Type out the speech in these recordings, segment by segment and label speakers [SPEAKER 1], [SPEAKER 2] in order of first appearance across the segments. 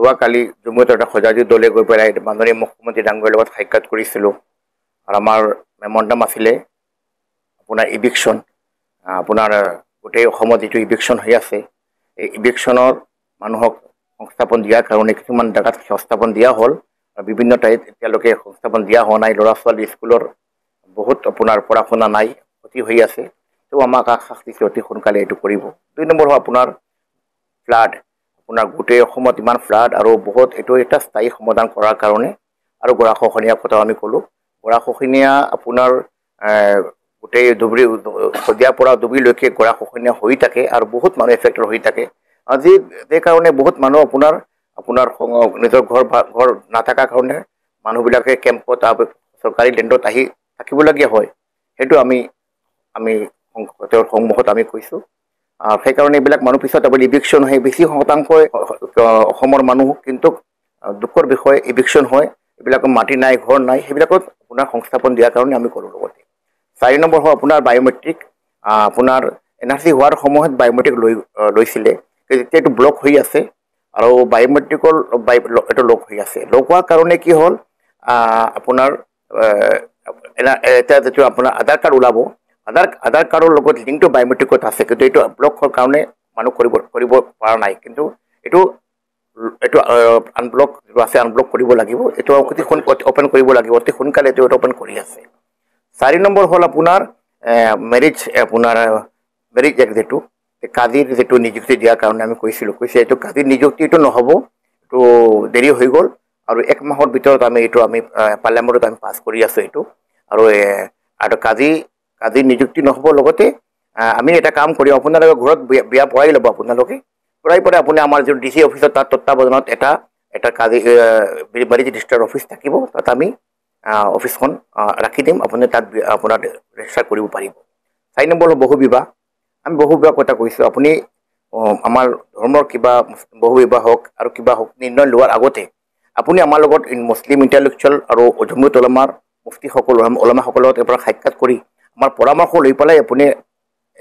[SPEAKER 1] যোৱা কালি এটা তথা সজাজী দলে গৈ পেলাই মাননীয় মুখ্যমন্ত্ৰী ডাঙৰীৰ লগত সাক্ষাৎ কৰিছিলোঁ আৰু আমাৰ মেমৰণ্ডাম আছিলে আপোনাৰ ইভিকশ্যন আপোনাৰ গোটেই অসমত যিটো ইভিকশ্যন হৈ আছে এই ইভিকশ্যনৰ মানুহক সংস্থাপন দিয়াৰ কাৰণে কিছুমান জেগাত সংস্থাপন দিয়া হ'ল আৰু বিভিন্ন ঠাইত এতিয়ালৈকে সংস্থাপন দিয়া হোৱা নাই ল'ৰা ছোৱালী স্কুলৰ বহুত আপোনাৰ পঢ়া শুনা নাই ক্ষতি হৈ আছে তেওঁ আমাক আশ্বাস দিছে অতি সোনকালে এইটো কৰিব দুই নম্বৰ হ'ল আপোনাৰ ফ্লাড আপোনাৰ গোটেই অসমত ইমান ফ্লাড আৰু বহুত এইটো এটা স্থায়ী সমাধান কৰাৰ কাৰণে আৰু গোৰাশখনীয়াৰ কথাও আমি ক'লোঁ গোৰাশখনীয়া আপোনাৰ গোটেই ডুবৰি শদিয়াৰ পৰা ডুবিলৈকে গোৰাশখনীয়া হৈ থাকে আৰু বহুত মানুহ এফেক্টেড হৈ থাকে আজি সেইকাৰণে বহুত মানুহ আপোনাৰ আপোনাৰ নিজৰ ঘৰ ঘৰ নাথাকাৰ কাৰণে মানুহবিলাকে কেম্পত চৰকাৰী লেণ্ডত আহি থাকিবলগীয়া হয় সেইটো আমি আমি তেওঁৰ সন্মুখত আমি কৈছোঁ সেইকাৰণে এইবিলাক মানুহ পিছত তাৰপৰা ইভিকশ্যন হয় বেছি শতাংশই অসমৰ মানুহ কিন্তু দুখৰ বিষয়ে ইভিকশ্যন হয় এইবিলাক মাটি নাই ঘৰ নাই সেইবিলাকত আপোনাৰ সংস্থাপন দিয়াৰ কাৰণে আমি কৰোঁ লগতে চাৰি নম্বৰ হয় আপোনাৰ বায়'মেট্ৰিক আপোনাৰ এন আৰ চি হোৱাৰ সময়ত বায়'মেট্ৰিক লৈ লৈছিলে যেতিয়া এইটো ব্লক হৈ আছে আৰু বায়'মেট্ৰিকৰ বাই এইটো লগ হৈ আছে লগ হোৱাৰ কাৰণে কি হ'ল আপোনাৰ এতিয়া যিটো আপোনাৰ আধাৰ কাৰ্ড ওলাব আধাৰ আধাৰ কাৰ্ডৰ লগত লিংকটো বায়'মেট্ৰিকত আছে কিন্তু এইটো ব্লকৰ কাৰণে মানুহ কৰিব কৰিব পৰা নাই কিন্তু এইটো এইটো আনব্লক যিটো আছে আনব্লক কৰিব লাগিব এইটো অতি সোন অ'পেন কৰিব লাগিব অতি সোনকালে এইটো এইটো অ'পেন কৰি আছে চাৰি নম্বৰ হ'ল আপোনাৰ মেৰিজ আপোনাৰ মেৰিজ এক্ট যিটো কাজিৰ যিটো নিযুক্তি দিয়াৰ কাৰণে আমি কৈছিলোঁ কৈছে এইটো কাজিৰ নিযুক্তিটো নহ'ব এইটো দেৰি হৈ গ'ল আৰু এক মাহৰ ভিতৰত আমি এইটো আমি পাৰ্লিয়ামেণ্টত আমি পাছ কৰি আছোঁ এইটো আৰু আৰু কাজি কাজী নিযুক্তি নহ'ব লগতে আমি এটা কাম কৰিম আপোনালোকে ঘৰত বিয়া পৰাই ল'ব আপোনালোকে পৰাই পৰাই আপুনি আমাৰ যিটো ডি চি অফিচত তাত তত্বাৱধানত এটা এটা কাজি বাণিজ্য ডিষ্ট্ৰিক্টৰ অফিচ থাকিব তাত আমি অফিচখন ৰাখি দিম আপুনি তাত আপোনাৰ ৰেজিষ্টাৰ কৰিব পাৰিব চাৰি নম্বৰ হ'ল বহুবিবাহ আমি বহুবিবাহ কথা কৈছোঁ আপুনি আমাৰ ধৰ্মৰ কিবা বহুবিবাহ হওক আৰু কিবা হওক নিৰ্ণয় লোৱাৰ আগতে আপুনি আমাৰ লগত মুছলিম ইণ্টালেকচুৱেল আৰু জম্মুত ওলমাৰ মুফতিসকল ওলামাসকলৰ লগত এবাৰ সাক্ষাৎ কৰি আমাৰ পৰামৰ্শ লৈ পেলাই আপুনি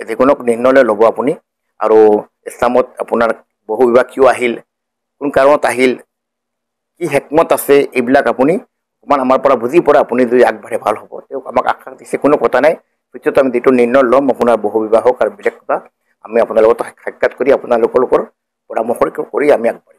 [SPEAKER 1] যিকোনো নিৰ্ণয় ল'ব আপুনি আৰু ইছলামত আপোনাৰ বহু বিভাগ কিয় আহিল কোন কাৰণত আহিল কি হেকমত আছে এইবিলাক আপুনি অকণমান আমাৰ পৰা বুজি পৰা আপুনি যদি আগবাঢ়ে ভাল হ'ব তেওঁক আমাক আশা দিছে কোনো কথা নাই পিছত আমি যিটো নিৰ্ণয় ল'ম আপোনাৰ বহুবিবাহ হওক আৰু বেলেগ কথা আমি আপোনাৰ লগত সাক্ষাৎ কৰি আপোনালোকৰ লোকৰ পৰামৰ্শ কৰি আমি আগবাঢ়িম